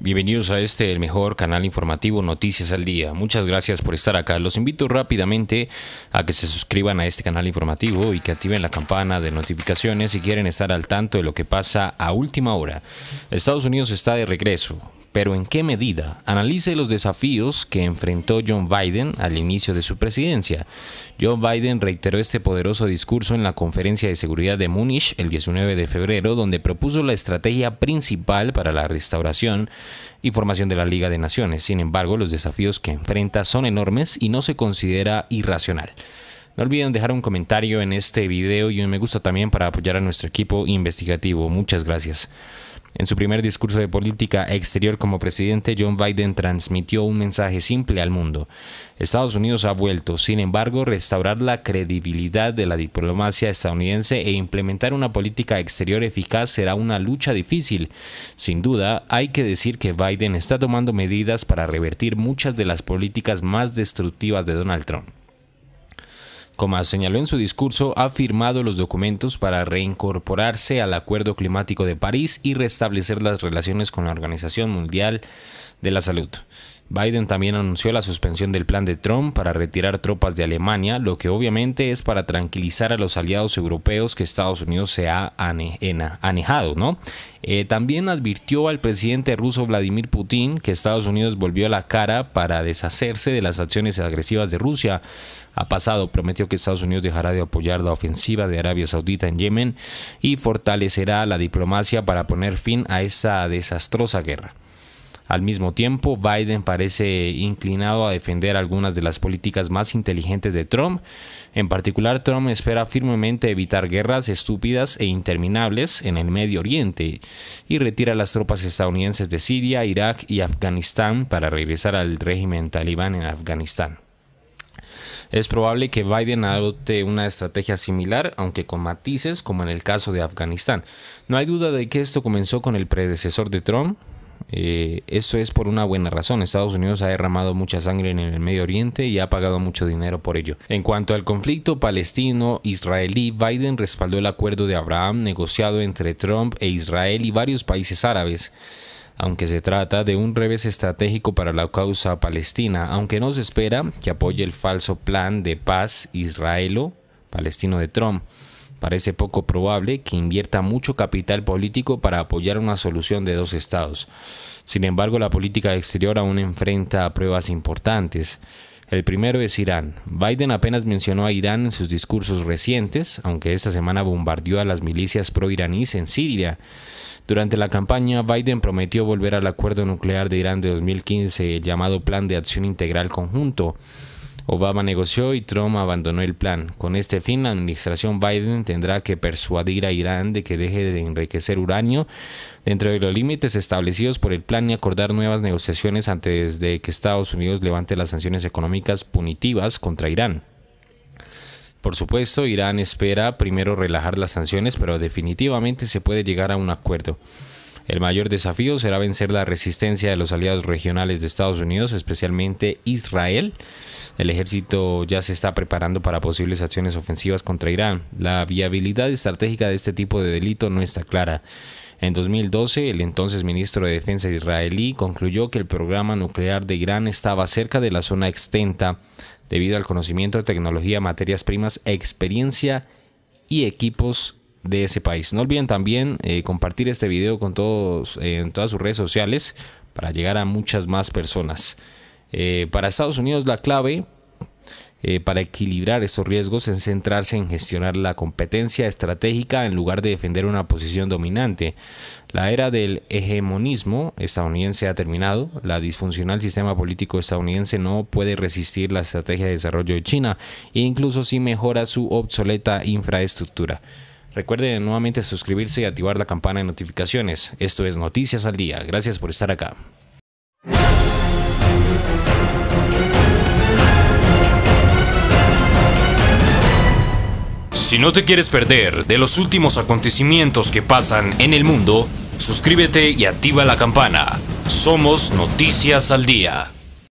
Bienvenidos a este, el mejor canal informativo Noticias al Día. Muchas gracias por estar acá. Los invito rápidamente a que se suscriban a este canal informativo y que activen la campana de notificaciones si quieren estar al tanto de lo que pasa a última hora. Estados Unidos está de regreso pero en qué medida. Analice los desafíos que enfrentó John Biden al inicio de su presidencia. John Biden reiteró este poderoso discurso en la conferencia de seguridad de Múnich el 19 de febrero, donde propuso la estrategia principal para la restauración y formación de la Liga de Naciones. Sin embargo, los desafíos que enfrenta son enormes y no se considera irracional. No olviden dejar un comentario en este video y un me gusta también para apoyar a nuestro equipo investigativo. Muchas gracias. En su primer discurso de política exterior como presidente, John Biden transmitió un mensaje simple al mundo. Estados Unidos ha vuelto, sin embargo, restaurar la credibilidad de la diplomacia estadounidense e implementar una política exterior eficaz será una lucha difícil. Sin duda, hay que decir que Biden está tomando medidas para revertir muchas de las políticas más destructivas de Donald Trump. Como señaló en su discurso, ha firmado los documentos para reincorporarse al Acuerdo Climático de París y restablecer las relaciones con la Organización Mundial de la Salud. Biden también anunció la suspensión del plan de Trump para retirar tropas de Alemania, lo que obviamente es para tranquilizar a los aliados europeos que Estados Unidos se ha anejado. ¿no? Eh, también advirtió al presidente ruso Vladimir Putin que Estados Unidos volvió a la cara para deshacerse de las acciones agresivas de Rusia. Ha pasado, prometió que Estados Unidos dejará de apoyar la ofensiva de Arabia Saudita en Yemen y fortalecerá la diplomacia para poner fin a esa desastrosa guerra. Al mismo tiempo, Biden parece inclinado a defender algunas de las políticas más inteligentes de Trump. En particular, Trump espera firmemente evitar guerras estúpidas e interminables en el Medio Oriente y retira las tropas estadounidenses de Siria, Irak y Afganistán para regresar al régimen talibán en Afganistán. Es probable que Biden adopte una estrategia similar, aunque con matices, como en el caso de Afganistán. No hay duda de que esto comenzó con el predecesor de Trump, Esto eh, eso es por una buena razón. Estados Unidos ha derramado mucha sangre en el Medio Oriente y ha pagado mucho dinero por ello. En cuanto al conflicto palestino-israelí, Biden respaldó el acuerdo de Abraham negociado entre Trump e Israel y varios países árabes aunque se trata de un revés estratégico para la causa palestina, aunque no se espera que apoye el falso plan de paz israelo-palestino de Trump. Parece poco probable que invierta mucho capital político para apoyar una solución de dos estados. Sin embargo, la política exterior aún enfrenta pruebas importantes. El primero es Irán. Biden apenas mencionó a Irán en sus discursos recientes, aunque esta semana bombardeó a las milicias proiraníes en Siria. Durante la campaña, Biden prometió volver al acuerdo nuclear de Irán de 2015, el llamado Plan de Acción Integral Conjunto Obama negoció y Trump abandonó el plan. Con este fin, la administración Biden tendrá que persuadir a Irán de que deje de enriquecer uranio dentro de los límites establecidos por el plan y acordar nuevas negociaciones antes de que Estados Unidos levante las sanciones económicas punitivas contra Irán. Por supuesto, Irán espera primero relajar las sanciones, pero definitivamente se puede llegar a un acuerdo. El mayor desafío será vencer la resistencia de los aliados regionales de Estados Unidos, especialmente Israel. El ejército ya se está preparando para posibles acciones ofensivas contra Irán. La viabilidad estratégica de este tipo de delito no está clara. En 2012, el entonces ministro de Defensa israelí concluyó que el programa nuclear de Irán estaba cerca de la zona extenta debido al conocimiento de tecnología, materias primas, experiencia y equipos de ese país. No olviden también eh, compartir este video con todos, eh, en todas sus redes sociales para llegar a muchas más personas. Eh, para Estados Unidos la clave para equilibrar estos riesgos es centrarse en gestionar la competencia estratégica en lugar de defender una posición dominante. La era del hegemonismo estadounidense ha terminado. La disfuncional sistema político estadounidense no puede resistir la estrategia de desarrollo de China e incluso si mejora su obsoleta infraestructura. Recuerden nuevamente suscribirse y activar la campana de notificaciones. Esto es Noticias al Día. Gracias por estar acá. Si no te quieres perder de los últimos acontecimientos que pasan en el mundo, suscríbete y activa la campana. Somos Noticias al Día.